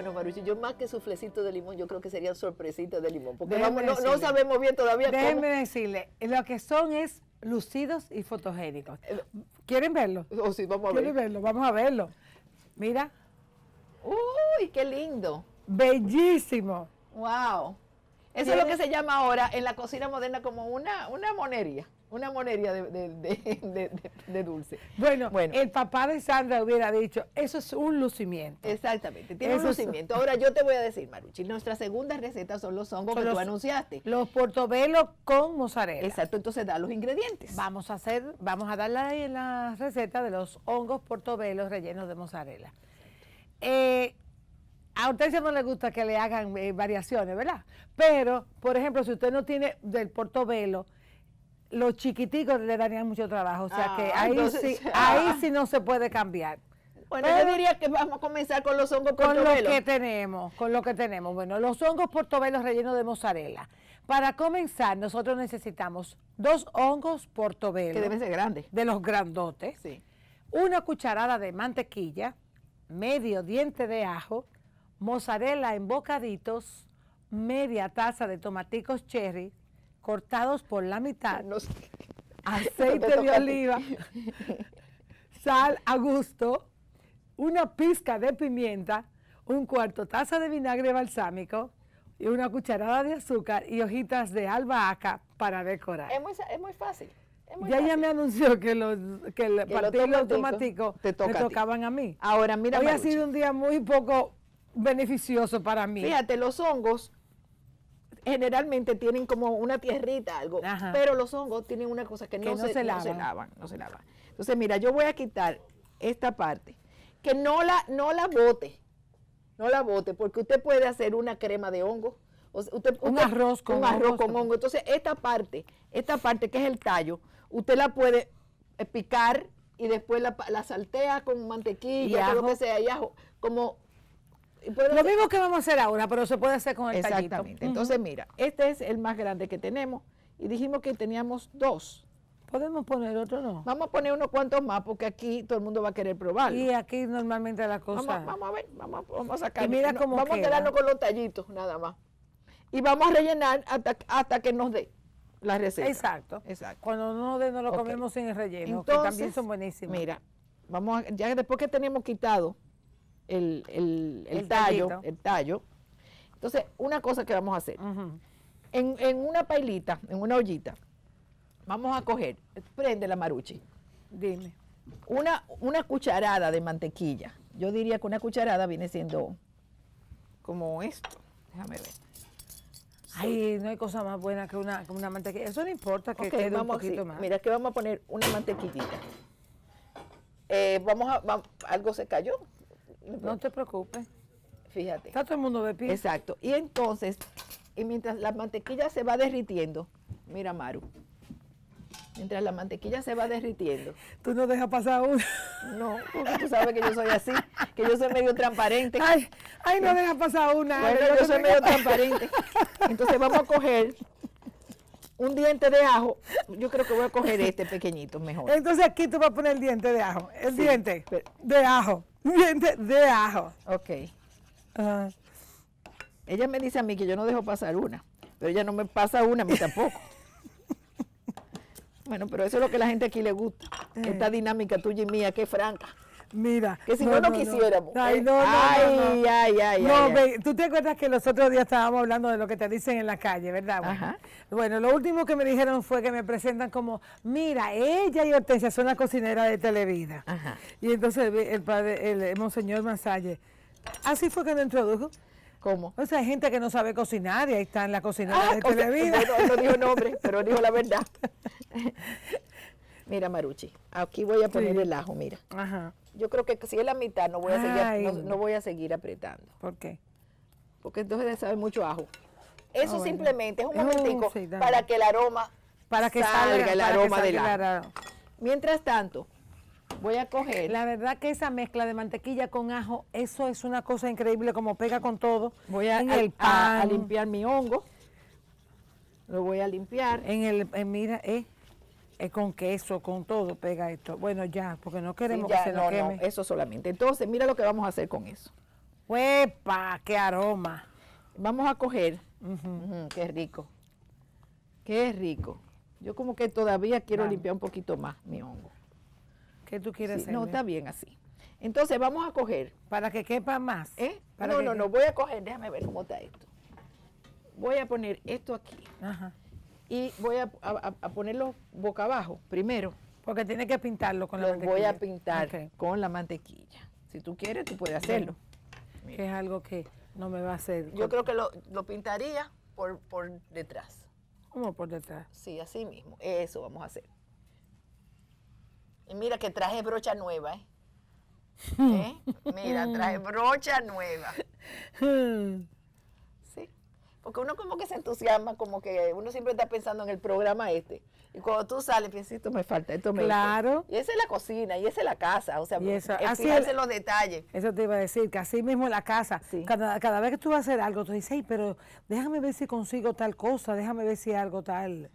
bueno, Marucho, yo más que su flecito de limón, yo creo que serían sorpresitas de limón, porque no, sabemos bien todavía. cómo... Déjenme decirle, lo que son es lucidos y fotogénicos. Eh, ¿Quieren verlo? Oh, sí, vamos a ¿Quieren verlo? Vamos a verlo. Mira. Uy, qué lindo. Bellísimo. Wow. Eso es lo que se llama ahora en la cocina moderna como una, una monería, una monería de, dulce. Bueno, bueno, el papá de Sandra hubiera dicho, eso es un lucimiento. Exactamente, tiene un lucimiento. Ahora yo te voy a decir, Maruchi, nuestra segunda receta son los hongos son que tú anunciaste. Los portobelos con mozzarella. Exacto, entonces da los ingredientes. Vamos a hacer, vamos a dar la, la receta de los hongos portobelos rellenos de mozzarella. Eh, a Hortensia no le gusta que le hagan eh, variaciones, ¿verdad? Pero, por ejemplo, si usted no tiene del portobelo, los chiquiticos le darían mucho trabajo. O sea que ah, ahí, sí, ahí ah. sí no se puede cambiar. Bueno, yo diría que vamos a comenzar con los hongos portobelos. Con lo que tenemos, con lo que tenemos. Bueno, los hongos portobelos rellenos de mozzarella. Para comenzar, nosotros necesitamos dos hongos portobelo. Que deben ser grandes. De los grandotes. Sí. Una cucharada de mantequilla, medio diente de ajo, mozzarella en bocaditos, media taza de tomaticos cherry cortados por la mitad, aceite de oliva, sal a gusto, una pizca de pimienta, un cuarto taza de vinagre balsámico y una cucharada de azúcar y hojitas de albahaca para decorar. Es muy, fácil. ya ella me anunció que los que, tomaticos me tocaban a, mí. Ahora mira, hoy ha sido un día muy poco beneficioso para mí. Fíjate, los hongos generalmente tienen como una tierrita, algo, pero los hongos tienen una cosa que, no, se, lavan. no se lavan. Entonces, mira, yo voy a quitar esta parte, que no la, no la bote, no la bote, porque usted puede hacer una crema de hongo, un arroz con un arroz con hongo. Entonces, esta parte, esta parte que es el tallo, usted la puede eh, picar y después la, saltea con mantequilla, o lo que sea, y ajo, como lo mismo que vamos a hacer ahora, pero se puede hacer con el Exactamente. Entonces, mira, este es el más grande que tenemos y dijimos que teníamos dos. ¿Podemos poner otro no? Vamos a poner unos cuantos más porque aquí todo el mundo va a querer probarlo. Y aquí normalmente la cosa... Vamos, a ver, vamos, a sacar... Y mira cómo Vamos a quedarnos con los tallitos nada más. Y vamos a rellenar hasta, que nos dé la receta. Exacto. Cuando no nos dé, nos lo comemos sin el relleno, Entonces, que también son buenísimos. Mira, vamos ya después que tenemos quitado el, tallo, el tallo. Entonces, una cosa que vamos a hacer. en, en, una pailita, en una ollita, vamos a coger, prende la maruchi. Dime. Una, una cucharada de mantequilla. Yo diría que una cucharada viene siendo como esto. Déjame ver. Ay, no hay cosa más buena que una, mantequilla. Eso no importa que quede vamos, un poquito más. Mira, que vamos a poner una mantequillita. Eh, vamos a, algo se cayó. No te preocupes. Fíjate. Está todo el mundo de pie. Exacto. Y entonces, y mientras la mantequilla se va derritiendo, mira Maru, mientras la mantequilla se va derritiendo. Tú no dejas pasar una. No, porque tú sabes que yo soy así, que yo soy medio transparente. Ay, ay no dejas pasar una. Bueno, yo, soy medio transparente. Entonces vamos a coger un diente de ajo, yo creo que voy a coger este pequeñito mejor. Entonces aquí tú vas a poner el diente de ajo, el diente de ajo de, de ajo. Ok. ella me dice a mí que yo no dejo pasar una, pero ella no me pasa una a mí tampoco. bueno, pero eso es lo que a la gente aquí le gusta. Esta eh. dinámica tuya y mía, que franca. Mira. Que si no, no, quisiéramos. Ay, ¿eh? no, no, ay, ay, ay, ay, tú te acuerdas que los otros días estábamos hablando de lo que te dicen en la calle, ¿verdad? Bueno, lo último que me dijeron fue que me presentan como, mira, ella y Hortensia son la cocinera de Televida. Ajá. Y entonces el padre, el, monseñor Masalle, así fue que me introdujo. ¿Cómo? O sea, hay gente que no sabe cocinar y ahí está en la cocinera ah, de Televida. dijo nombre, pero dijo la verdad. Mira, Maruchi, aquí voy a poner el ajo, mira. Ajá yo creo que si es la mitad no voy a seguir, no, voy a seguir apretando. ¿Por qué? Porque entonces saber mucho ajo. Eso ah, simplemente es un momentico para que el aroma para que salga, el aroma del ajo. Mientras tanto, voy a coger. La verdad que esa mezcla de mantequilla con ajo, eso es una cosa increíble como pega con todo. Voy a, limpiar mi hongo. Lo voy a limpiar. En el, eh, mira, eh es eh, con queso, con todo, pega esto. Bueno, ya, porque no queremos que se nos queme. eso solamente. Entonces, mira lo que vamos a hacer con eso. ¡Huepa! ¡Qué aroma! Vamos a coger. ¡Qué rico! ¡Qué rico! Yo como que todavía quiero limpiar un poquito más mi hongo. ¿Qué tú quieres hacer? No, está bien así. Entonces, vamos a coger. Para que quepa más. ¿Eh? no, no, no, voy a coger, déjame ver cómo está esto. Voy a poner esto aquí. Ajá y voy a, ponerlo boca abajo primero. Porque tiene que pintarlo con la mantequilla. voy a pintar con la mantequilla. Si tú quieres, tú puedes hacerlo. es algo que no me va a hacer. Yo creo que lo, pintaría por, por detrás. ¿Cómo por detrás? Sí, así mismo. Eso vamos a hacer. Y mira que traje brocha nueva, ¿Eh? ¿Eh? Mira, traje brocha nueva. Porque uno como que se entusiasma, como que uno siempre está pensando en el programa este. Y cuando tú sales, piensas, esto me falta, esto me Claro. Y esa es la cocina, y esa es la casa, o sea, y así en los detalles. Eso te iba a decir, que así mismo la casa, cada, vez que tú vas a hacer algo, tú dices, pero déjame ver si consigo tal cosa, déjame ver si algo tal.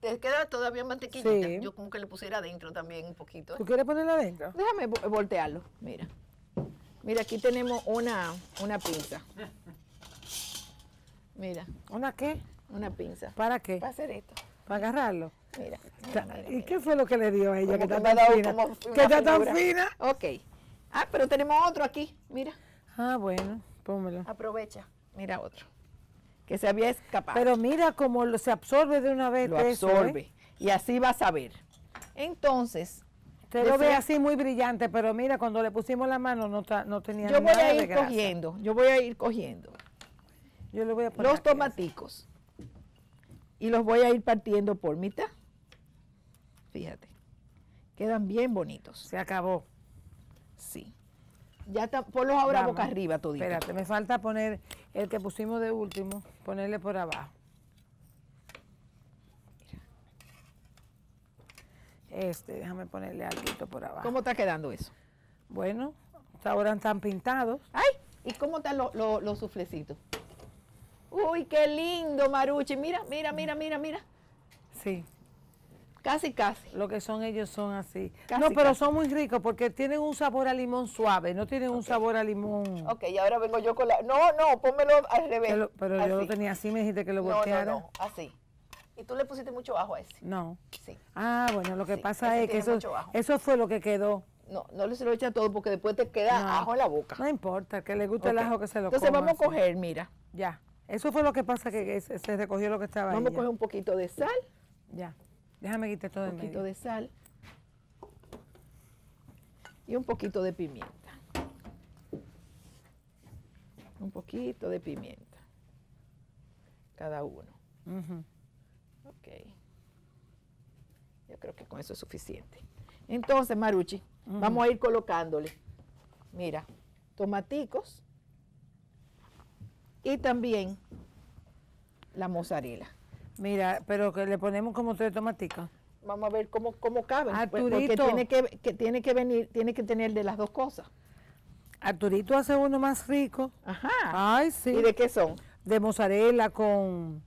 te queda todavía mantequilla, Yo como que le pusiera adentro también un poquito. ¿Tú quieres ponerla adentro? Déjame eh, voltearlo, mira. Mira, aquí tenemos una, una pinza. Mira. ¿Una qué? Una pinza. ¿Para qué? Para hacer esto. Para agarrarlo. Mira. ¿Y qué fue lo que le dio a ella? que está tan fina. Que está tan fina. Ok. Ah, pero tenemos otro aquí. Mira. Ah, bueno. Pónmelo. Aprovecha. Mira otro. Que se había escapado. Pero mira cómo lo, se absorbe de una vez. Lo ¿eh? absorbe. Y así vas a ver. Entonces, te lo ve así muy brillante, pero mira, cuando le pusimos la mano no, tenía nada Yo voy a ir cogiendo, yo voy a ir cogiendo. Yo le voy a los tomaticos. Y los voy a ir partiendo por mitad. Fíjate. Quedan bien bonitos. Se acabó. Sí. Ya está, ponlos ahora boca arriba todito. Espérate, me falta poner el que pusimos de último, ponerle por abajo. Este, déjame ponerle algo por abajo. ¿Cómo está quedando eso? Bueno, ahora están pintados. ¡Ay! ¿Y cómo están los suflecitos? Uy, qué lindo, Maruchi. Mira, mira, mira, mira, mira. Sí. Casi, casi. Lo que son ellos son así. no, pero son muy ricos porque tienen un sabor a limón suave, no tienen un sabor a limón. Ok, y ahora vengo yo con la... No, no, pónmelo al revés. Pero, yo lo tenía así, me dijiste que lo no, volteara. No, no, así. ¿Y tú le pusiste mucho ajo a ese? No. Sí. Ah, bueno, lo que pasa es que eso, fue lo que quedó. No, no le se lo echa todo porque después te queda ajo en la boca. No importa, que le guste el ajo que se lo Entonces vamos a coger, mira. Ya. Eso fue lo que pasa, que se, recogió lo que estaba Vamos ahí. Vamos a coger un poquito de sal. Ya. Déjame quitar todo Un poquito de sal. Y un poquito de pimienta. Un poquito de pimienta. Cada uno. Ok. Yo creo que con eso es suficiente. Entonces, Maruchi, vamos a ir colocándole. Mira, tomaticos y también la mozzarella. Mira, pero que le ponemos como tres tomaticas. Vamos a ver cómo, cómo caben. Pues, Arturito. tiene que, tiene que venir, tiene que tener de las dos cosas. Arturito hace uno más rico. Ajá. Ay, sí. ¿Y de qué son? De mozzarella con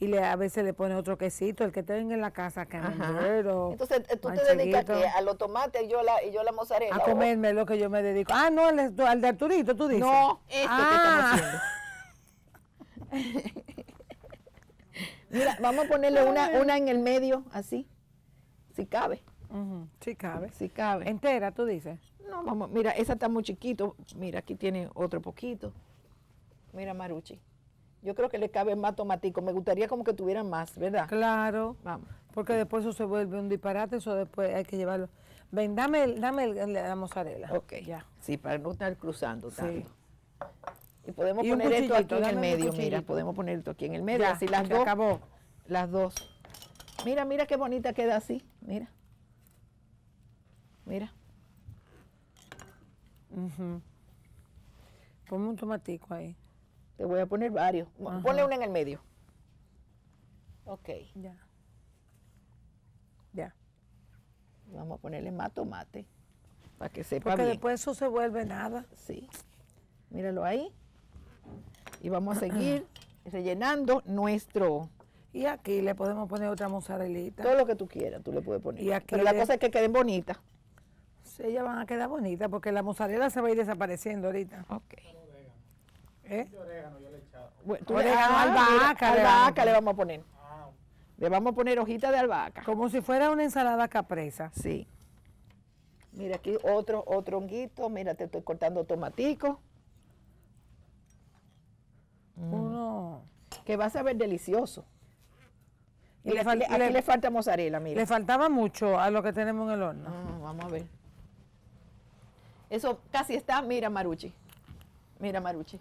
y le, a veces le pone otro quesito, el que tenga en la casa, que Entonces, eh, tú te dedicas eh, a los tomates y yo la, y yo la mozzarella. A comerme lo que yo me dedico. Ah, no, al, de Arturito, tú dices. No, esto ah. haciendo. Mira, vamos a ponerle una, una en el medio, así, si cabe. Si cabe. Si cabe. Entera, tú dices. No, vamos, mira, esa está muy chiquito. Mira, aquí tiene otro poquito. Mira, Maruchi. Yo creo que le cabe más tomatico. Me gustaría como que tuviera más, ¿verdad? Claro. Vamos. Porque después eso se vuelve un disparate, eso después hay que llevarlo. Ven, dame, dame la mozzarella. Ok. Ya. Sí, para no estar cruzando tanto. Sí. Y podemos poner esto aquí en el medio, mira, podemos poner esto aquí en el medio, ya, así las dos. Acabó. Las dos. Mira, mira qué bonita queda así, mira. Mira. Ponme un tomatico ahí. Te voy a poner varios. Ponle una en el medio. Ok. Ya. Ya. Vamos a ponerle más tomate para que sepa Porque después eso se vuelve nada. Sí. Míralo ahí. Y vamos a seguir rellenando nuestro... Y aquí le podemos poner otra mozzarella Todo lo que tú quieras, tú le puedes poner. Pero la cosa es que queden bonitas. Sí, ellas van a quedar bonitas porque la mozzarella se va a ir desapareciendo ahorita. Ok. ¿Eh? le albahaca. le vamos a poner. Ah. Le vamos a poner hojita de albahaca. Como si fuera una ensalada capresa. Sí. Mira aquí otro, otro honguito. Mira, te estoy cortando tomatico. que va a saber delicioso. Y, le, le, falta mozzarella, mira. Le faltaba mucho a lo que tenemos en el horno. vamos a ver. Eso casi está, mira Maruchi. Mira Maruchi.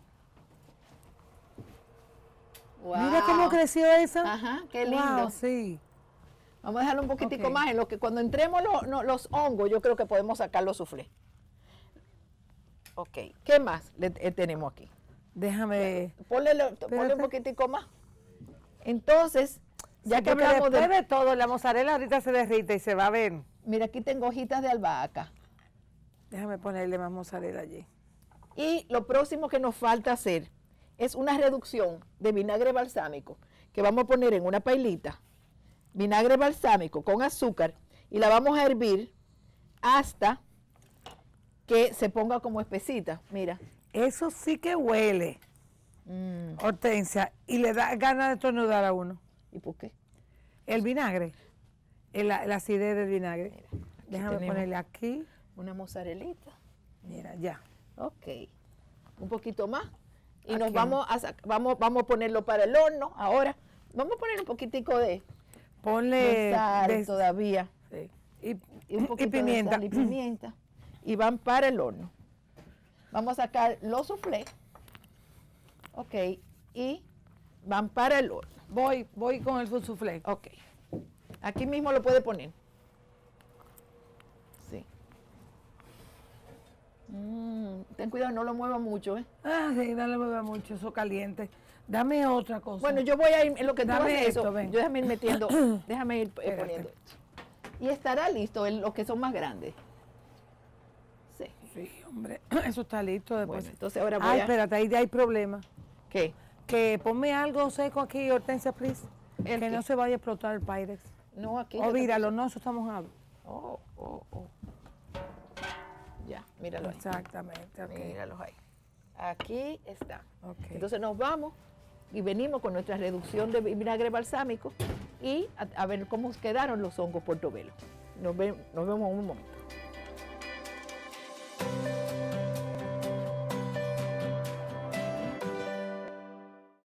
Mira cómo creció eso. Ajá, qué lindo. sí. Vamos a dejarlo un poquitico más en lo que cuando entremos los hongos, yo creo que podemos sacar los soufflés. Ok, ¿qué más eh, tenemos aquí? Déjame. Ponle, un poquitico más. Entonces, ya que hablamos de... todo, la mozzarella ahorita se derrite y se va a ver. Mira, aquí tengo hojitas de albahaca. Déjame ponerle más mozzarella allí. Y lo próximo que nos falta hacer es una reducción de vinagre balsámico que vamos a poner en una pailita. Vinagre balsámico con azúcar y la vamos a hervir hasta que se ponga como espesita. Mira, eso sí que huele, mm. Hortensia, y le da ganas de tornudar a uno. ¿Y por qué? El vinagre, el, la acidez del vinagre. Déjame ponerle aquí. Una mozzarellita. Mira, ya. Ok. Un poquito más. Y nos vamos a, vamos, vamos a ponerlo para el horno ahora. Vamos a poner un poquitico de... Ponle... todavía. Sí. Y, un pimienta. y pimienta. y van para el horno. Vamos a sacar los soufflés. Ok. Y van para el horno. Voy, voy con el soufflé. Ok. Aquí mismo lo puede poner. Sí. Mm, ten cuidado, no lo mueva mucho, ¿eh? Ah, sí, no lo mueva mucho, eso caliente. Dame otra cosa. Bueno, yo voy a ir, lo que tú Dame haces eso, yo déjame ir metiendo, déjame ir eh, poniendo esto. Y estará listo el, los que son más grandes hombre, eso está listo después. entonces ahora voy Ay, espérate, ahí hay problema. ¿Qué? Que ponme algo seco aquí, Hortensia, please. que no se vaya a explotar el Pyrex. No, aquí. Oh, o míralo, no, eso está Oh, oh, oh. Ya, míralo Exactamente, ahí. ahí. Aquí está. Entonces nos vamos y venimos con nuestra reducción de vinagre balsámico y a, ver cómo quedaron los hongos por Nos, nos vemos en un momento.